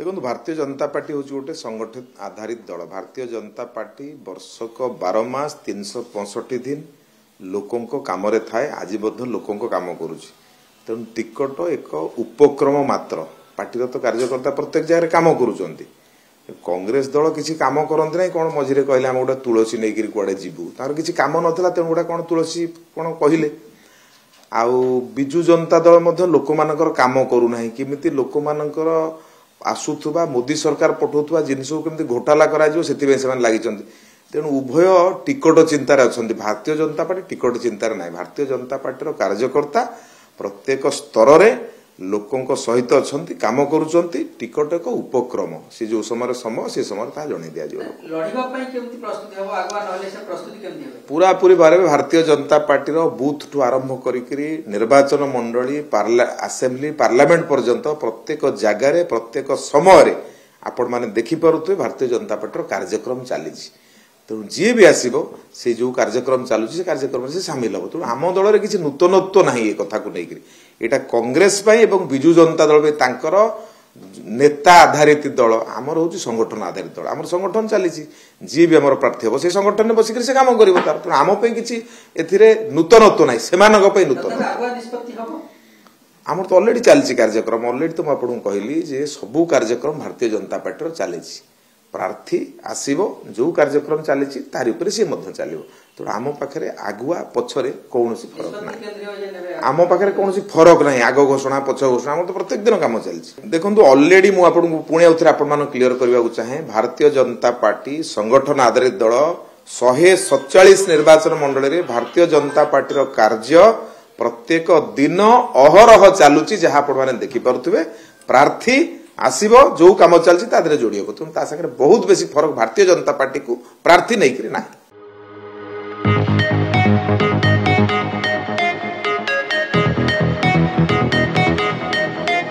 ଦେଖନ୍ତୁ ଭାରତୀୟ ଜନତା ପାର୍ଟି ହେଉଛି ଗୋଟେ ସଂଗଠିତ ଆଧାରିତ ଦଳ ଭାରତୀୟ ଜନତା ପାର୍ଟି ବର୍ଷକ ବାର ମାସ ତିନିଶହ ପଞ୍ଚଷଠି ଦିନ ଲୋକଙ୍କ କାମରେ ଥାଏ ଆଜି ମଧ୍ୟ ଲୋକଙ୍କ କାମ କରୁଛି ତେଣୁ ଟିକଟ ଏକ ଉପକ୍ରମ ମାତ୍ର ପାର୍ଟିର ତ କାର୍ଯ୍ୟକର୍ତ୍ତା ପ୍ରତ୍ୟେକ ଜାଗାରେ କାମ କରୁଛନ୍ତି କଂଗ୍ରେସ ଦଳ କିଛି କାମ କରନ୍ତି ନାହିଁ କ'ଣ ମଝିରେ କହିଲେ ଆମେ ଗୋଟେ ତୁଳସୀ ନେଇକରି କୁଆଡ଼େ ଯିବୁ ତାର କିଛି କାମ ନଥିଲା ତେଣୁ ଗୋଟେ କ'ଣ ତୁଳସୀ କ'ଣ କହିଲେ ଆଉ ବିଜୁ ଜନତା ଦଳ ମଧ୍ୟ ଲୋକମାନଙ୍କର କାମ କରୁନାହିଁ କେମିତି ଲୋକମାନଙ୍କର ଆସୁଥିବା ମୋଦି ସରକାର ପଠାଉଥିବା ଜିନିଷକୁ କେମିତି ଘୋଟାଲା କରାଯିବ ସେଥିପାଇଁ ସେମାନେ ଲାଗିଛନ୍ତି ତେଣୁ ଉଭୟ ଟିକଟ ଚିନ୍ତାରେ ଅଛନ୍ତି ଭାରତୀୟ ଜନତା ପାର୍ଟି ଟିକଟ ଚିନ୍ତାରେ ନାହିଁ ଭାରତୀୟ ଜନତା ପାର୍ଟିର କାର୍ଯ୍ୟକର୍ତ୍ତା ପ୍ରତ୍ୟେକ ସ୍ତରରେ ଲୋକଙ୍କ ସହିତ ଅଛନ୍ତି କାମ କରୁଛନ୍ତି ଟିକଟ ଏକ ଉପକ୍ରମ ସେ ଯୋଉ ସମୟରେ ସମୟ ସେ ସମୟରେ ତାହା ଜଣେଇ ଦିଆଯିବ ପୁରାପୁରି ଭାବରେ ଭାରତୀୟ ଜନତା ପାର୍ଟିର ବୁଥ ଠୁ ଆରମ୍ଭ କରିକି ନିର୍ବାଚନ ମଣ୍ଡଳୀ ଆସେମ୍ବଲି ପାର୍ଲାମେଣ୍ଟ ପର୍ଯ୍ୟନ୍ତ ପ୍ରତ୍ୟେକ ଜାଗାରେ ପ୍ରତ୍ୟେକ ସମୟରେ ଆପଣମାନେ ଦେଖିପାରୁଥିବେ ଭାରତୀୟ ଜନତା ପାର୍ଟିର କାର୍ଯ୍ୟକ୍ରମ ଚାଲିଛି ତେଣୁ ଯିଏ ବି ଆସିବ ସେ ଯେଉଁ କାର୍ଯ୍ୟକ୍ରମ ଚାଲୁଛି ସେ କାର୍ଯ୍ୟକ୍ରମରେ ସେ ସାମିଲ ହେବ ତେଣୁ ଆମ ଦଳରେ କିଛି ନୂତନତ୍ୱ ନାହିଁ ଏ କଥାକୁ ନେଇକରି ଏଇଟା କଂଗ୍ରେସ ପାଇଁ ଏବଂ ବିଜୁ ଜନତା ଦଳ ପାଇଁ ତାଙ୍କର ନେତା ଆଧାରିତ ଦଳ ଆମର ହେଉଛି ସଂଗଠନ ଆଧାରିତ ଦଳ ଆମର ସଂଗଠନ ଚାଲିଛି ଯିଏ ବି ଆମର ପ୍ରାର୍ଥୀ ହେବ ସେ ସଂଗଠନରେ ବସିକରି ସେ କାମ କରିବ ତାର ତେଣୁ ଆମ ପାଇଁ କିଛି ଏଥିରେ ନୂତନତ୍ୱ ନାହିଁ ସେମାନଙ୍କ ପାଇଁ ନୂତନ ଆମର ତ ଅଲରେଡି ଚାଲିଛି କାର୍ଯ୍ୟକ୍ରମ ଅଲରେଡି ତ ମୁଁ ଆପଣଙ୍କୁ କହିଲି ଯେ ସବୁ କାର୍ଯ୍ୟକ୍ରମ ଭାରତୀୟ ଜନତା ପାର୍ଟିର ଚାଲିଛି ପ୍ରାର୍ଥୀ ଆସିବ ଯେଉଁ କାର୍ଯ୍ୟକ୍ରମ ଚାଲିଛି ତାରି ଉପରେ ସିଏ ମଧ୍ୟ ଚାଲିବ ତେଣୁ ଆମ ପାଖରେ ଆଗୁଆ ପଛରେ କୌଣସି ଫରକ ନାହିଁ ଆମ ପାଖରେ କୌଣସି ଫରକ ନାହିଁ ଆଗ ଘୋଷଣା ପଛ ଘୋଷଣା ଆମର ତ ପ୍ରତ୍ୟେକ ଦିନ କାମ ଚାଲିଛି ଦେଖନ୍ତୁ ଅଲରେଡି ମୁଁ ଆପଣଙ୍କୁ ପୁଣି ଆଉଥରେ ଆପଣମାନଙ୍କୁ କ୍ଲିୟର କରିବାକୁ ଚାହେଁ ଭାରତୀୟ ଜନତା ପାର୍ଟି ସଂଗଠନ ଆଧାରିତ ଦଳ ଶହେ ସତଚାଳିଶ ନିର୍ବାଚନ ମଣ୍ଡଳୀରେ ଭାରତୀୟ ଜନତା ପାର୍ଟିର କାର୍ଯ୍ୟ ପ୍ରତ୍ୟେକ ଦିନ ଅହରହ ଚାଲୁଛି ଯାହା ଆପଣମାନେ ଦେଖିପାରୁଥିବେ ପ୍ରାର୍ଥୀ ଆସିବ ଯୋଉ କାମ ଚାଲିଛି ତା ଦେହରେ ଯୋଡ଼ି ହେବ ତେଣୁ ତା ସାଙ୍ଗରେ ବହୁତ ବେଶୀ ଫରକ ଭାରତୀୟ ଜନତା ପାର୍ଟିକୁ ପ୍ରାର୍ଥୀ ନେଇକିରି ନାହିଁ